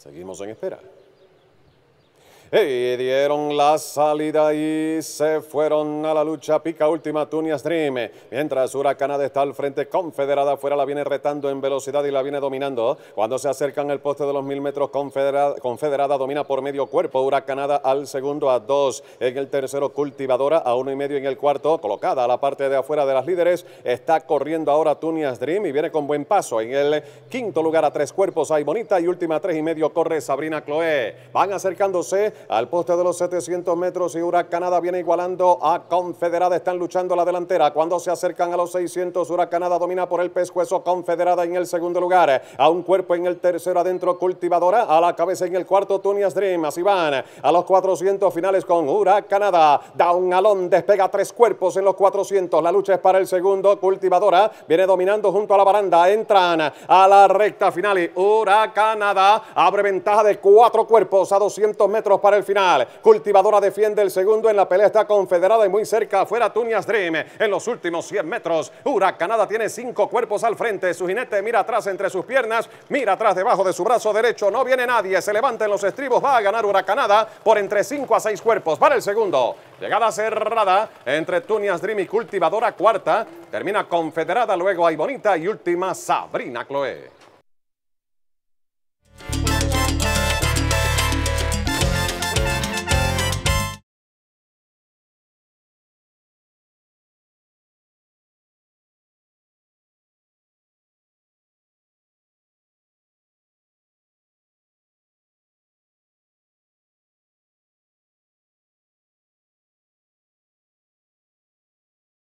Seguimos en espera. Y dieron la salida y se fueron a la lucha. Pica última Tunias Dream. Mientras Huracanada está al frente, Confederada afuera la viene retando en velocidad y la viene dominando. Cuando se acercan el poste de los mil metros, confederada, confederada, domina por medio cuerpo. Huracanada al segundo, a dos. En el tercero, Cultivadora a uno y medio en el cuarto. Colocada a la parte de afuera de las líderes. Está corriendo ahora Tunias Dream y viene con buen paso. En el quinto lugar a tres cuerpos hay Bonita y última a tres y medio corre Sabrina Cloé. Van acercándose al poste de los 700 metros y Huracanada viene igualando a Confederada. Están luchando la delantera. Cuando se acercan a los 600, Huracanada domina por el pescuezo. Confederada en el segundo lugar. A un cuerpo en el tercero adentro, Cultivadora. A la cabeza en el cuarto, Tunias Dream. Así van a los 400 finales con Huracanada. Da un despega tres cuerpos en los 400. La lucha es para el segundo. Cultivadora viene dominando junto a la baranda. Entran a la recta final y Huracanada abre ventaja de cuatro cuerpos a 200 metros para el final. Cultivadora defiende el segundo en la pelea. Está confederada y muy cerca afuera Tunias Dream. En los últimos 100 metros, Huracanada tiene cinco cuerpos al frente. Su jinete mira atrás entre sus piernas, mira atrás debajo de su brazo derecho. No viene nadie. Se levanta en los estribos. Va a ganar Huracanada por entre 5 a 6 cuerpos. Para el segundo. Llegada cerrada entre Tunias Dream y Cultivadora cuarta. Termina confederada. Luego hay Bonita y última Sabrina Chloe.